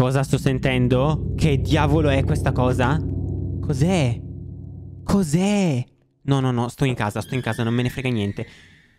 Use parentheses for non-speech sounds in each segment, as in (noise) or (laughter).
Cosa sto sentendo? Che diavolo è questa cosa? Cos'è? Cos'è? No, no, no, sto in casa, sto in casa, non me ne frega niente.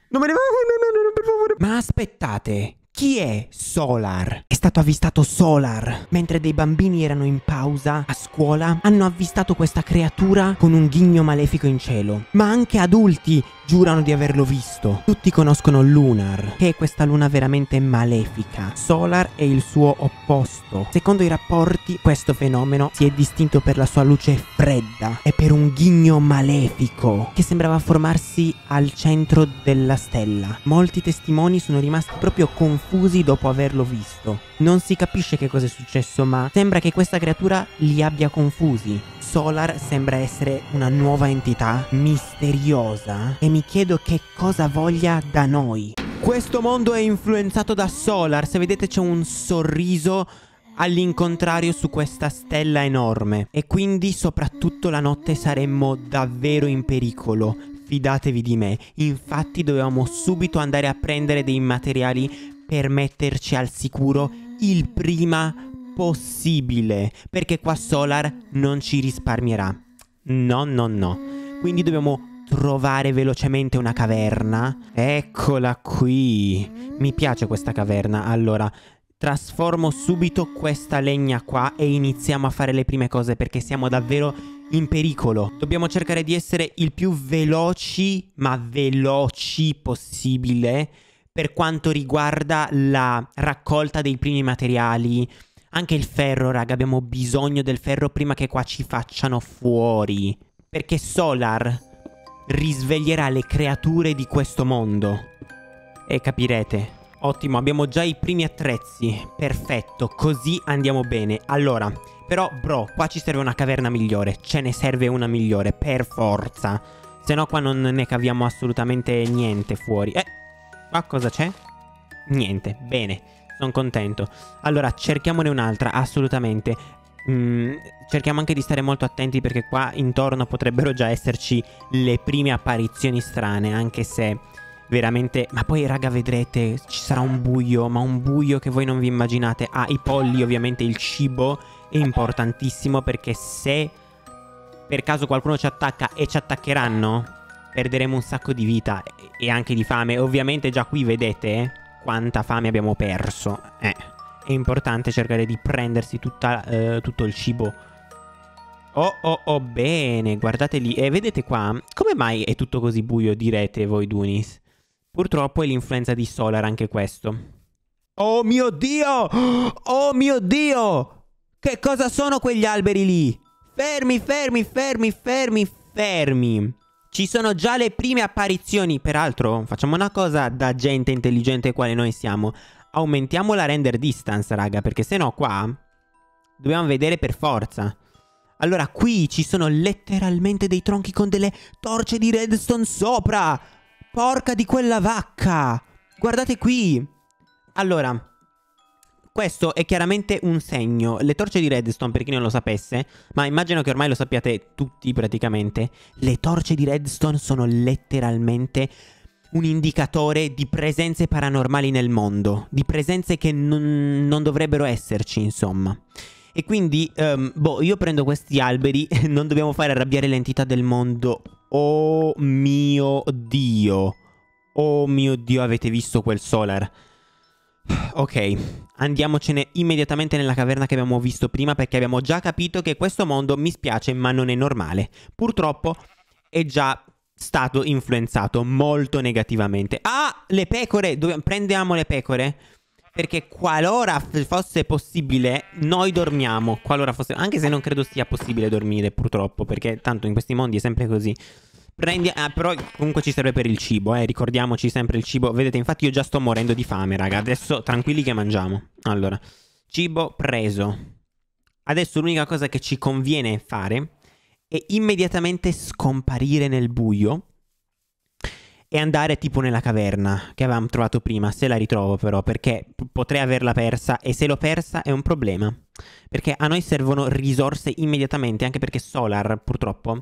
Non me ne... No, no, no, no, per favore. Ma aspettate, chi è Solar? stato avvistato Solar. Mentre dei bambini erano in pausa a scuola, hanno avvistato questa creatura con un ghigno malefico in cielo. Ma anche adulti giurano di averlo visto. Tutti conoscono Lunar, che è questa luna veramente malefica. Solar è il suo opposto. Secondo i rapporti, questo fenomeno si è distinto per la sua luce fredda e per un ghigno malefico che sembrava formarsi al centro della stella. Molti testimoni sono rimasti proprio confusi dopo averlo visto. Non si capisce che cosa è successo, ma sembra che questa creatura li abbia confusi. Solar sembra essere una nuova entità misteriosa e mi chiedo che cosa voglia da noi. Questo mondo è influenzato da Solar, se vedete c'è un sorriso all'incontrario su questa stella enorme e quindi soprattutto la notte saremmo davvero in pericolo. Fidatevi di me, infatti dovevamo subito andare a prendere dei materiali per metterci al sicuro il prima possibile, perché qua Solar non ci risparmierà. No, no, no. Quindi dobbiamo trovare velocemente una caverna. Eccola qui. Mi piace questa caverna. Allora, trasformo subito questa legna qua e iniziamo a fare le prime cose perché siamo davvero in pericolo. Dobbiamo cercare di essere il più veloci, ma veloci possibile per quanto riguarda la raccolta dei primi materiali. Anche il ferro, raga, abbiamo bisogno del ferro prima che qua ci facciano fuori. Perché Solar risveglierà le creature di questo mondo. E capirete. Ottimo, abbiamo già i primi attrezzi. Perfetto, così andiamo bene. Allora, però, bro, qua ci serve una caverna migliore. Ce ne serve una migliore, per forza. Se no qua non ne caviamo assolutamente niente fuori. Eh... Qua cosa c'è? Niente, bene, sono contento. Allora, cerchiamone un'altra, assolutamente. Mm, cerchiamo anche di stare molto attenti perché qua intorno potrebbero già esserci le prime apparizioni strane, anche se veramente... Ma poi raga vedrete, ci sarà un buio, ma un buio che voi non vi immaginate. Ah, i polli ovviamente, il cibo è importantissimo perché se per caso qualcuno ci attacca e ci attaccheranno, perderemo un sacco di vita e anche di fame. Ovviamente già qui vedete eh, quanta fame abbiamo perso. Eh, è importante cercare di prendersi tutta, eh, tutto il cibo. Oh, oh, oh, bene, guardate lì. E vedete qua, come mai è tutto così buio, direte voi Dunis? Purtroppo è l'influenza di Solar anche questo. Oh mio Dio! Oh mio Dio! Che cosa sono quegli alberi lì? Fermi, fermi, fermi, fermi, fermi! Ci sono già le prime apparizioni, peraltro facciamo una cosa da gente intelligente quale noi siamo. Aumentiamo la render distance, raga, perché se no qua dobbiamo vedere per forza. Allora qui ci sono letteralmente dei tronchi con delle torce di redstone sopra. Porca di quella vacca. Guardate qui. Allora, questo è chiaramente un segno. Le torce di redstone, per chi non lo sapesse, ma immagino che ormai lo sappiate tutti praticamente, le torce di redstone sono letteralmente un indicatore di presenze paranormali nel mondo, di presenze che non, non dovrebbero esserci, insomma. E quindi, um, boh, io prendo questi alberi, (laughs) non dobbiamo fare arrabbiare l'entità del mondo. Oh mio Dio. Oh mio Dio, avete visto quel solar? Ok, andiamocene immediatamente nella caverna che abbiamo visto prima perché abbiamo già capito che questo mondo mi spiace ma non è normale. Purtroppo è già stato influenzato molto negativamente. Ah, le pecore! Dove... Prendiamo le pecore? Perché qualora fosse possibile, noi dormiamo. Qualora fosse... Anche se non credo sia possibile dormire, purtroppo, perché tanto in questi mondi è sempre così. Prendi, ah, però comunque ci serve per il cibo, eh. Ricordiamoci sempre il cibo. Vedete, infatti io già sto morendo di fame, raga. Adesso tranquilli che mangiamo. Allora, cibo preso. Adesso l'unica cosa che ci conviene fare è immediatamente scomparire nel buio e andare tipo nella caverna che avevamo trovato prima, se la ritrovo però, perché potrei averla persa e se l'ho persa è un problema, perché a noi servono risorse immediatamente, anche perché Solar purtroppo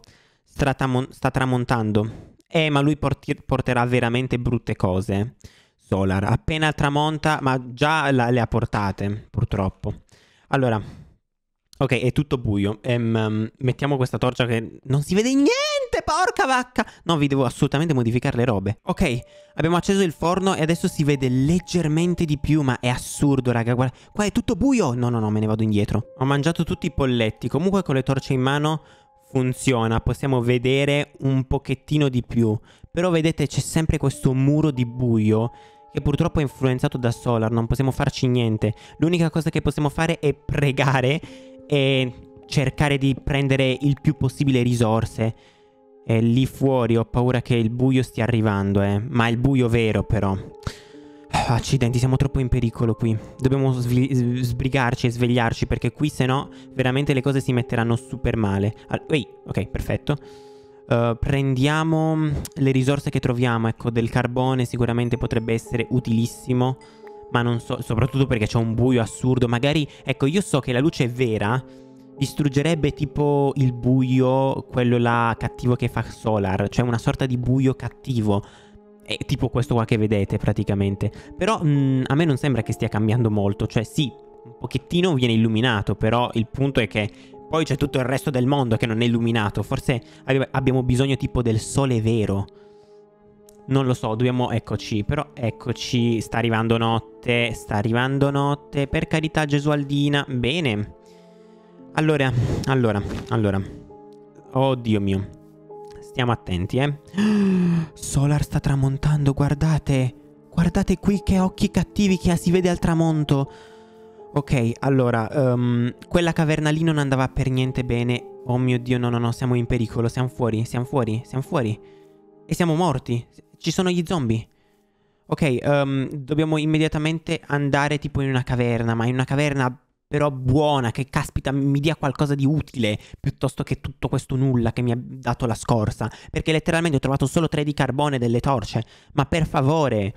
sta, tramon- sta tramontando. Eh, ma lui porti- porterà veramente brutte cose. Solar, appena tramonta, ma già la- le ha portate, purtroppo. Allora, ok, è tutto buio. Ehm, mettiamo questa torcia che non si vede niente porca vacca! No, vi devo assolutamente modificare le robe. Ok, abbiamo acceso il forno e adesso si vede leggermente di più, ma è assurdo, raga, guarda. Qua è tutto buio! No, no, no, me ne vado indietro. Ho mangiato tutti i polletti, comunque con le torce in mano funziona, possiamo vedere un pochettino di più, però vedete c'è sempre questo muro di buio che purtroppo è influenzato da Solar, non possiamo farci niente. L'unica cosa che possiamo fare è pregare e cercare di prendere il più possibile risorse. E lì fuori ho paura che il buio stia arrivando, eh. ma il buio vero però. Ah, accidenti, siamo troppo in pericolo qui. Dobbiamo sbrigarci e svegliarci perché qui se no veramente le cose si metteranno super male. All Ehi, ok, perfetto. Uh, prendiamo le risorse che troviamo, ecco, del carbone sicuramente potrebbe essere utilissimo, ma non so, soprattutto perché c'è un buio assurdo. Magari, ecco, io so che la luce è vera, distruggerebbe tipo il buio, quello là cattivo che fa Solar, cioè una sorta di buio cattivo è tipo questo qua che vedete praticamente. Però mh, mm, a me non sembra che stia cambiando molto, cioè sì, un pochettino viene illuminato, però il punto è che poi c'è tutto il resto del mondo che non è illuminato, forse abbiamo bisogno tipo del sole vero. Non lo so, dobbiamo, eccoci, però eccoci, sta arrivando notte, sta arrivando notte, per carità Gesualdina, bene. Allora, allora, allora. Oddio mio, Stiamo attenti, eh. (gasps) Solar sta tramontando, guardate. Guardate qui che occhi cattivi che si vede al tramonto. Ok, allora, um, quella caverna lì non andava per niente bene. Oh mio Dio, no, no, no, siamo in pericolo, siamo fuori, siamo fuori, siamo fuori. E siamo morti. Ci sono gli zombie. Ok, um, dobbiamo immediatamente andare tipo in una caverna, ma in una caverna però buona, che caspita mi dia qualcosa di utile piuttosto che tutto questo nulla che mi ha dato la scorsa, perché letteralmente ho trovato solo tre di carbone delle torce, ma per favore...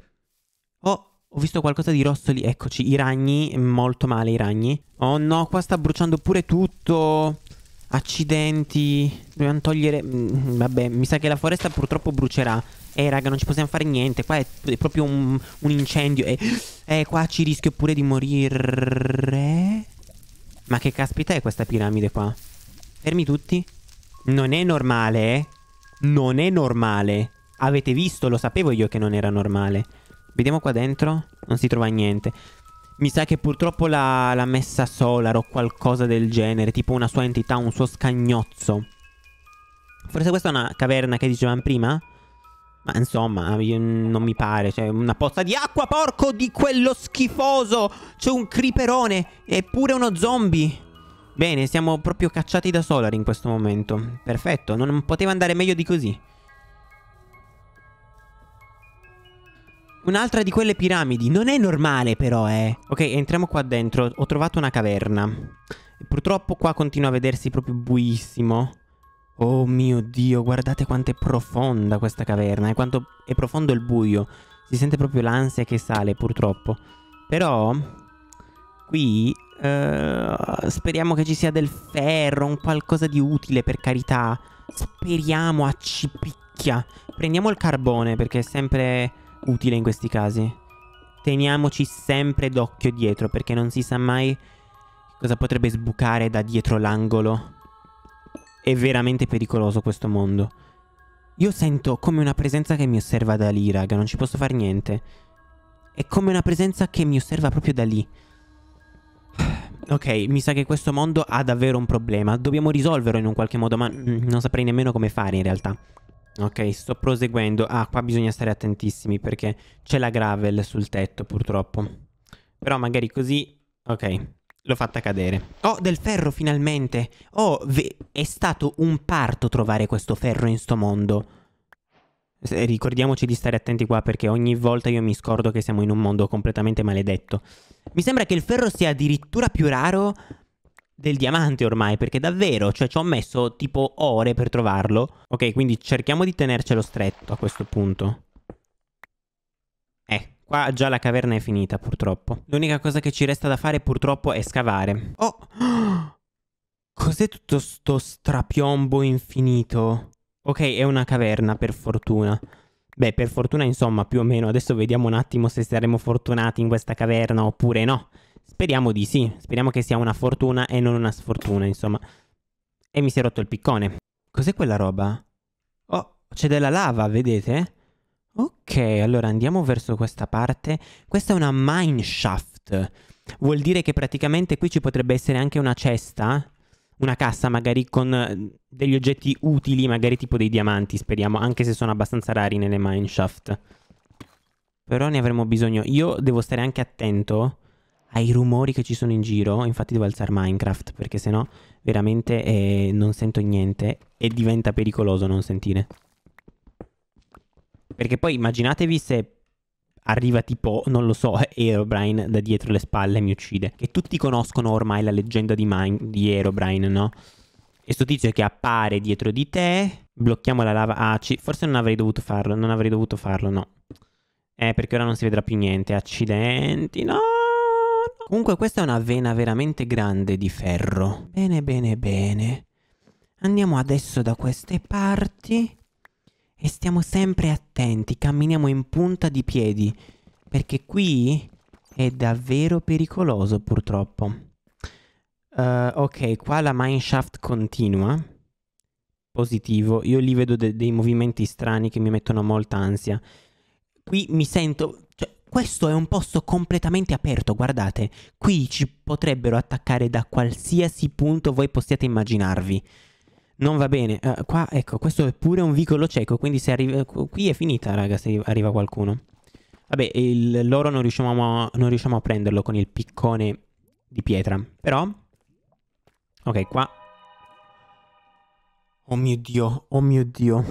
Oh, ho visto qualcosa di rosso lì, eccoci, i ragni, molto male i ragni. Oh no, qua sta bruciando pure tutto. Accidenti, dobbiamo togliere... Mm, vabbè, mi sa che la foresta purtroppo brucerà eh raga non ci possiamo fare niente, qua è, è proprio un, un incendio e eh, eh, qua ci rischio pure di morire. Ma che caspita è questa piramide qua? Fermi tutti. Non è normale, eh? Non è normale. Avete visto, lo sapevo io che non era normale. Vediamo qua dentro. Non si trova niente. Mi sa che purtroppo la, la messa Solar o qualcosa del genere. Tipo una sua entità, un suo scagnozzo. Forse questa è una caverna che dicevamo prima? Ma insomma, non mi pare. C'è cioè, una pozza di acqua, porco di quello schifoso. C'è un creeperone e pure uno zombie. Bene, siamo proprio cacciati da Solar in questo momento. Perfetto, non poteva andare meglio di così. Un'altra di quelle piramidi. Non è normale però, eh. Ok, entriamo qua dentro. Ho trovato una caverna. Purtroppo qua continua a vedersi proprio buissimo. Oh mio Dio, guardate quanto è profonda questa caverna e quanto è profondo il buio. Si sente proprio l'ansia che sale, purtroppo. Però, qui, eh, speriamo che ci sia del ferro, un qualcosa di utile, per carità. Speriamo a cipicchia. Prendiamo il carbone, perché è sempre utile in questi casi. Teniamoci sempre d'occhio dietro, perché non si sa mai cosa potrebbe sbucare da dietro l'angolo. È veramente pericoloso questo mondo. Io sento come una presenza che mi osserva da lì, raga, non ci posso fare niente. È come una presenza che mi osserva proprio da lì. Ok, mi sa che questo mondo ha davvero un problema. Dobbiamo risolverlo in un qualche modo, ma mm, non saprei nemmeno come fare in realtà. Ok, sto proseguendo. Ah, qua bisogna stare attentissimi perché c'è la gravel sul tetto, purtroppo. Però magari così... Ok, L'ho fatta cadere. Oh, del ferro finalmente. Oh, è stato un parto trovare questo ferro in sto mondo. Se, ricordiamoci di stare attenti qua perché ogni volta io mi scordo che siamo in un mondo completamente maledetto. Mi sembra che il ferro sia addirittura più raro del diamante ormai, perché davvero, cioè ci ho messo tipo ore per trovarlo. Ok, quindi cerchiamo di tenercelo stretto a questo punto. Eh, Qua già la caverna è finita, purtroppo. L'unica cosa che ci resta da fare, purtroppo, è scavare. Oh! (gasps) Cos'è tutto sto strapiombo infinito? Ok, è una caverna, per fortuna. Beh, per fortuna, insomma, più o meno. Adesso vediamo un attimo se saremo fortunati in questa caverna oppure no. Speriamo di sì. Speriamo che sia una fortuna e non una sfortuna, insomma. E mi si è rotto il piccone. Cos'è quella roba? Oh, c'è della lava, vedete? Ok, allora andiamo verso questa parte. Questa è una mineshaft. Vuol dire che praticamente qui ci potrebbe essere anche una cesta, una cassa magari con eh, degli oggetti utili, magari tipo dei diamanti, speriamo, anche se sono abbastanza rari nelle mineshaft. Però ne avremo bisogno. Io devo stare anche attento ai rumori che ci sono in giro. Infatti devo alzare Minecraft, perché sennò veramente eh, non sento niente e diventa pericoloso non sentire. Perché poi immaginatevi se arriva tipo, non lo so, Aerobrine (laughs) da dietro le spalle e mi uccide. Che tutti conoscono ormai la leggenda di, Mine, di Aerobrine, no? E sto tizio che appare dietro di te, blocchiamo la lava. Ah, ci... forse non avrei dovuto farlo, non avrei dovuto farlo, no. Eh, perché ora non si vedrà più niente. Accidenti, no! no. Comunque questa è una vena veramente grande di ferro. Bene, bene, bene. Andiamo adesso da queste parti. E stiamo sempre attenti, camminiamo in punta di piedi, perché qui è davvero pericoloso purtroppo. Uh, ok, qua la mineshaft continua. Positivo, io lì vedo de dei movimenti strani che mi mettono molta ansia. Qui mi sento... Cioè, questo è un posto completamente aperto, guardate. Qui ci potrebbero attaccare da qualsiasi punto voi possiate immaginarvi non va bene. Uh, qua, ecco, questo è pure un vicolo cieco, quindi se arriva... Eh, qui è finita, raga, se arriva qualcuno. Vabbè, il, l'oro non riusciamo, a, non riusciamo a prenderlo con il piccone di pietra, però... Ok, qua... Oh mio Dio, oh mio Dio.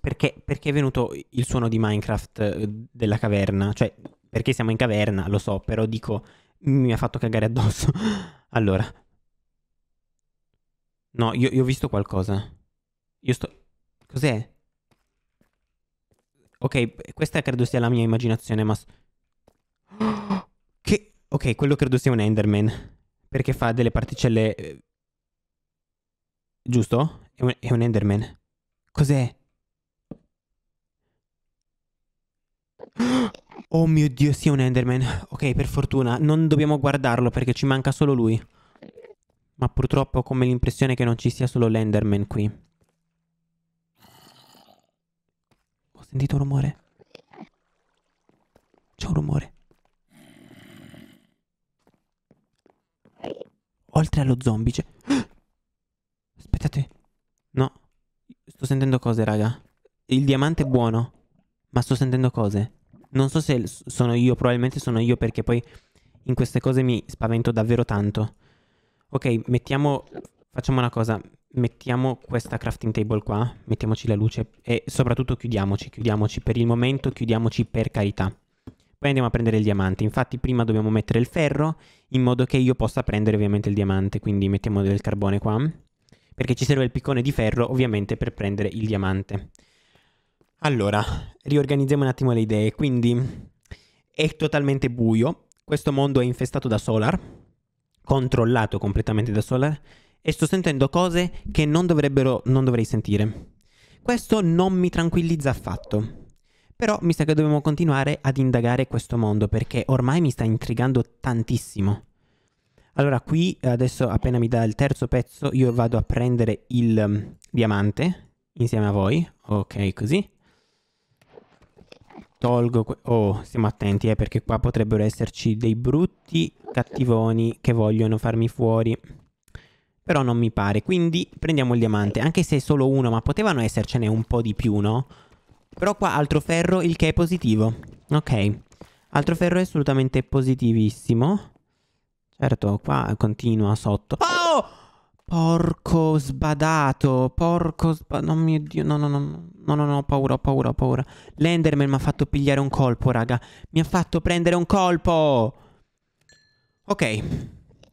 Perché, perché è venuto il suono di Minecraft eh, della caverna? Cioè, perché siamo in caverna, lo so, però dico... Mi ha fatto cagare addosso. (laughs) allora, No, io, io ho visto qualcosa. Io sto... Cos'è? Ok, questa credo sia la mia immaginazione, ma... Che... Ok, quello credo sia un Enderman. Perché fa delle particelle... Eh, giusto? È un, è un Enderman. Cos'è? Oh mio Dio, sia sì, un Enderman. Ok, per fortuna. Non dobbiamo guardarlo perché ci manca solo lui ma purtroppo ho come l'impressione che non ci sia solo l'Enderman qui. Ho sentito un rumore. C'è un rumore. Oltre allo zombie c'è... (gasps) Aspettate. No. Sto sentendo cose, raga. Il diamante è buono, ma sto sentendo cose. Non so se sono io, probabilmente sono io perché poi in queste cose mi spavento davvero tanto. Ok, mettiamo, facciamo una cosa, mettiamo questa crafting table qua, mettiamoci la luce e soprattutto chiudiamoci, chiudiamoci per il momento, chiudiamoci per carità. Poi andiamo a prendere il diamante, infatti prima dobbiamo mettere il ferro in modo che io possa prendere ovviamente il diamante, quindi mettiamo del carbone qua, perché ci serve il piccone di ferro ovviamente per prendere il diamante. Allora, riorganizziamo un attimo le idee, quindi è totalmente buio, questo mondo è infestato da solar, controllato completamente da sola e sto sentendo cose che non, dovrebbero non dovrei sentire. Questo non mi tranquillizza affatto. Però mi sa che dobbiamo continuare ad indagare questo mondo perché ormai mi sta intrigando tantissimo. Allora qui adesso appena mi dà il terzo pezzo io vado a prendere il um, diamante insieme a voi. Ok, così tolgo... oh, stiamo attenti, eh, perché qua potrebbero esserci dei brutti cattivoni che vogliono farmi fuori. Però non mi pare, quindi prendiamo il diamante, anche se è solo uno, ma potevano essercene un po' di più, no? Però qua altro ferro, il che è positivo. Ok, altro ferro è assolutamente positivissimo. Certo, qua continua sotto. Ah! Porco sbadato, porco sbadato. No, mio Dio, no, no, no, no, no, no, paura, paura, paura. L'Enderman mi ha fatto pigliare un colpo, raga. Mi ha fatto prendere un colpo. Ok,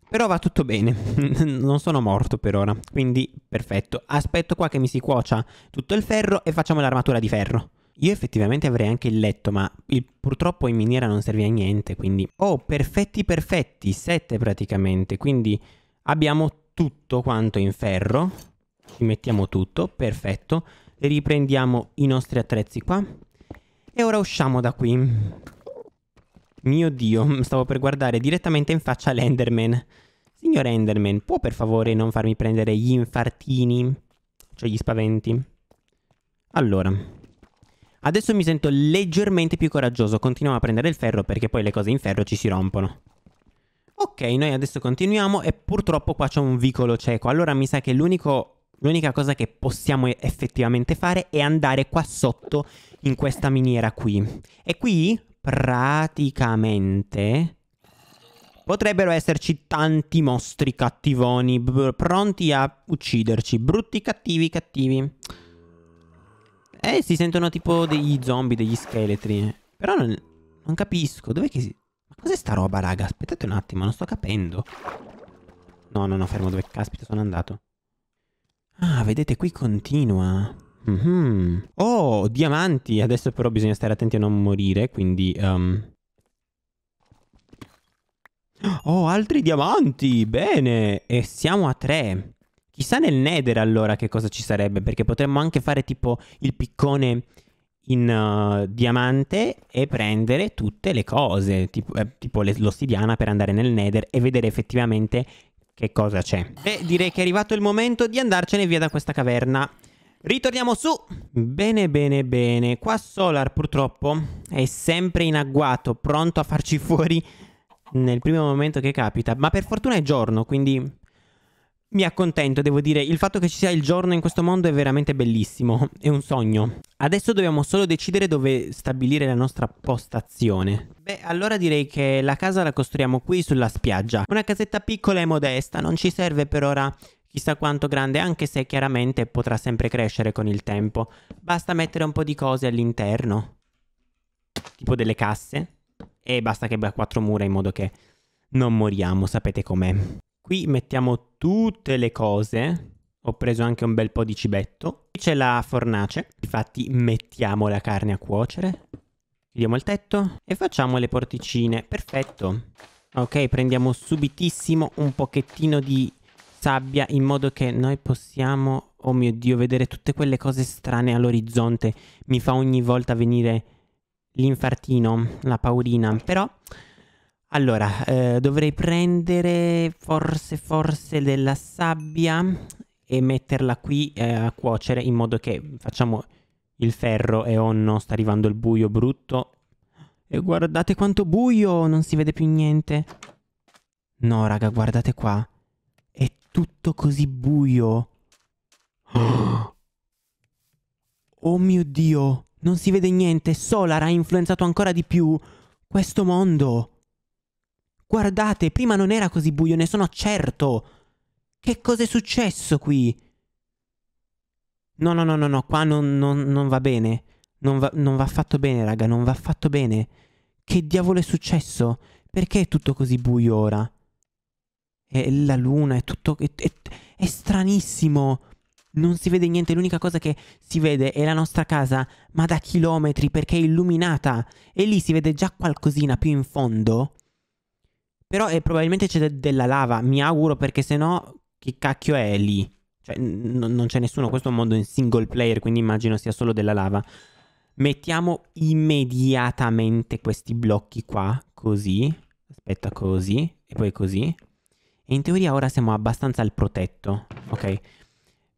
però va tutto bene. (laughs) non sono morto per ora, quindi perfetto. Aspetto qua che mi si cuocia tutto il ferro e facciamo l'armatura di ferro. Io effettivamente avrei anche il letto, ma il, purtroppo in miniera non serve a niente, quindi... Oh, perfetti perfetti, sette praticamente, quindi abbiamo tutto quanto in ferro, ci mettiamo tutto, perfetto, riprendiamo i nostri attrezzi qua e ora usciamo da qui. Mio Dio, (laughs) stavo per guardare direttamente in faccia l'Enderman. Signor Enderman, può per favore non farmi prendere gli infartini? Cioè gli spaventi. Allora. Adesso mi sento leggermente più coraggioso. Continuiamo a prendere il ferro perché poi le cose in ferro ci si rompono. Ok, noi adesso continuiamo e purtroppo qua c'è un vicolo cieco, allora mi sa che l'unico... l'unica cosa che possiamo effettivamente fare è andare qua sotto in questa miniera qui. E qui praticamente potrebbero esserci tanti mostri cattivoni pronti a ucciderci. Brutti, cattivi, cattivi. Eh, si sentono tipo degli zombie, degli scheletri. Però non, non capisco. Dov'è che si... Cos'è sta roba, raga? Aspettate un attimo, non sto capendo. No, no, no, fermo, dove caspita sono andato? Ah, vedete, qui continua. Mm -hmm. Oh, diamanti! Adesso però bisogna stare attenti a non morire, quindi... Um... Oh, altri diamanti! Bene! E siamo a tre. Chissà nel nether allora che cosa ci sarebbe, perché potremmo anche fare tipo il piccone in uh, diamante e prendere tutte le cose, tipo, eh, tipo le, l'ossidiana per andare nel nether e vedere effettivamente che cosa c'è. E direi che è arrivato il momento di andarcene via da questa caverna. Ritorniamo su! Bene, bene, bene. Qua Solar purtroppo è sempre in agguato, pronto a farci (laughs) fuori nel primo momento che capita. Ma per fortuna è giorno, quindi mi accontento, devo dire, il fatto che ci sia il giorno in questo mondo è veramente bellissimo, è un sogno. Adesso dobbiamo solo decidere dove stabilire la nostra postazione. Beh, allora direi che la casa la costruiamo qui sulla spiaggia. Una casetta piccola e modesta, non ci serve per ora chissà quanto grande, anche se chiaramente potrà sempre crescere con il tempo. Basta mettere un po' di cose all'interno, tipo delle casse, e basta che abbia quattro mura in modo che non moriamo, sapete com'è. Qui mettiamo tutte le cose. Ho preso anche un bel po' di cibetto. Qui c'è la fornace. Infatti mettiamo la carne a cuocere. Chiudiamo il tetto e facciamo le porticine. Perfetto. Ok, prendiamo subitissimo un pochettino di sabbia in modo che noi possiamo... Oh mio Dio, vedere tutte quelle cose strane all'orizzonte mi fa ogni volta venire l'infartino, la paurina. Però allora, eh, dovrei prendere forse, forse della sabbia e metterla qui eh, a cuocere in modo che facciamo il ferro e oh no, sta arrivando il buio brutto. E guardate quanto buio, non si vede più niente. No, raga, guardate qua. È tutto così buio. (gasps) Oh, mio Dio, non si vede niente. Solar ha influenzato ancora di più questo mondo. Guardate, prima non era così buio, ne sono certo. Che cos'è successo qui? No, no, no, no, no, qua non, non, non va bene. Non va, non va affatto bene, raga, non va affatto bene. Che diavolo è successo? Perché è tutto così buio ora? E la luna, è tutto... È, è, è stranissimo. Non si vede niente, l'unica cosa che si vede è la nostra casa, ma da chilometri perché è illuminata. E lì si vede già qualcosina più in fondo. Però eh, probabilmente c'è de- della lava, mi auguro, perché sennò no chi cacchio è lì? Cioè, n- non c'è nessuno, questo è un mondo in single player, quindi immagino sia solo della lava. Mettiamo immediatamente questi blocchi qua, così. Aspetta, così. E poi così. E in teoria ora siamo abbastanza al protetto, ok?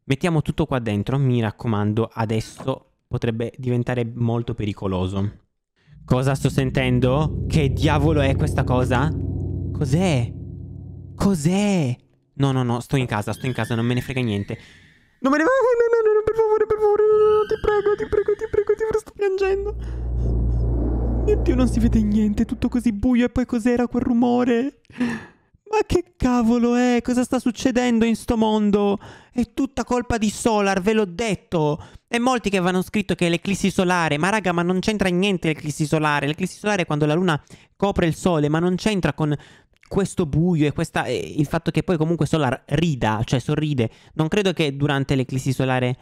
Mettiamo tutto qua dentro, mi raccomando, adesso potrebbe diventare molto pericoloso. Cosa sto sentendo? Che diavolo è questa cosa? Cos'è? Cos'è? No, no, no, sto in casa, sto in casa, non me ne frega niente. Non me ne... No, no, no, no, per favore, per favore, ti prego, ti prego, ti prego, ti prego, sto piangendo. Mio Dio, non si vede niente, è tutto così buio e poi cos'era quel rumore? Ma che cavolo è? Cosa sta succedendo in sto mondo? È tutta colpa di Solar, ve l'ho detto. E molti che avevano scritto che è l'eclissi solare, ma raga, ma non c'entra niente l'eclissi solare. L'eclissi solare è quando la luna copre il sole, ma non c'entra con questo buio e questa, eh, il fatto che poi comunque Solar rida, cioè sorride. Non credo che durante l'eclissi solare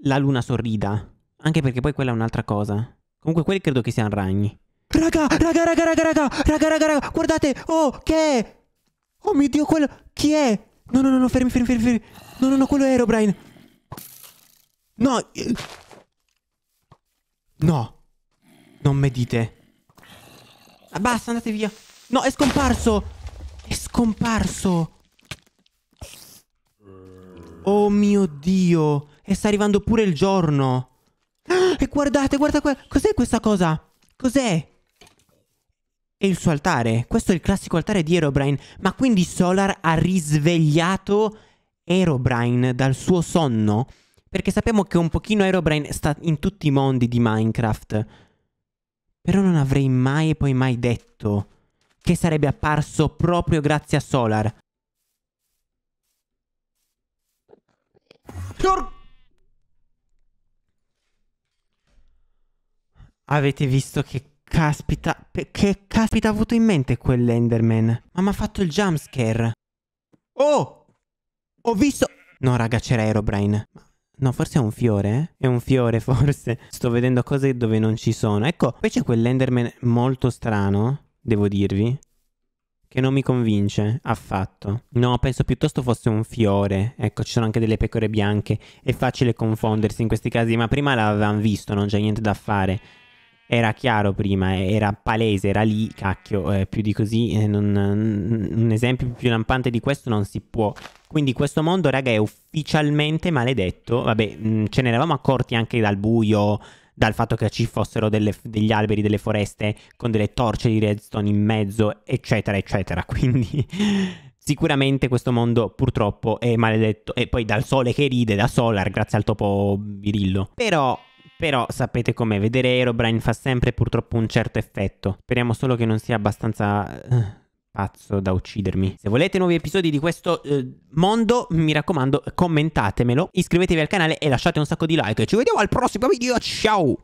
la luna sorrida. Anche perché poi quella è un'altra cosa. Comunque quelli credo che siano ragni. Raga, raga, raga, raga, raga, raga, raga, raga, guardate, oh, che è? Oh mio Dio, quello, chi è? No, no, no, no, fermi, fermi, fermi, fermi. No, no, no, quello è Brian. No. No. Non mi dite. basta, andate via. No, è scomparso. È scomparso. Oh mio Dio. E sta arrivando pure il giorno. Ah, e guardate, guarda qua. Cos'è questa cosa? Cos'è? E il suo altare. Questo è il classico altare di Erobrine. Ma quindi Solar ha risvegliato Erobrine dal suo sonno? Perché sappiamo che un pochino Erobrine sta in tutti i mondi di Minecraft. Però non avrei mai e poi mai detto che sarebbe apparso proprio grazie a Solar. Avete visto che caspita, che caspita ha avuto in mente quell'Enderman? Ma mi ha fatto il jumpscare. Oh! Ho visto... No raga, c'era Aerobrine. No, forse è un fiore, eh? È un fiore, (laughs) forse. Sto vedendo cose dove non ci sono. Ecco, poi c'è quell'Enderman molto strano devo dirvi, che non mi convince affatto. No, penso piuttosto fosse un fiore. Ecco, ci sono anche delle pecore bianche. È facile confondersi in questi casi, ma prima l'avevamo visto, non c'è niente da fare. Era chiaro prima, eh, era palese, era lì, cacchio, eh, più di così, eh, non, mm, un esempio più lampante di questo non si può. Quindi questo mondo, raga, è ufficialmente maledetto. Vabbè, mh, mm, ce ne eravamo accorti anche dal buio, dal fatto che ci fossero delle, degli alberi, delle foreste con delle torce di redstone in mezzo, eccetera, eccetera. (laughs) Quindi sicuramente questo mondo purtroppo è maledetto. E poi dal sole che ride, da Solar, grazie al topo virillo. Però però sapete com'è, vedere Herobrine fa sempre purtroppo un certo effetto. Speriamo solo che non sia abbastanza eh, pazzo da uccidermi. Se volete nuovi episodi di questo eh, mondo, mi raccomando, commentatemelo, iscrivetevi al canale e lasciate un sacco di like. Ci vediamo al prossimo video, ciao!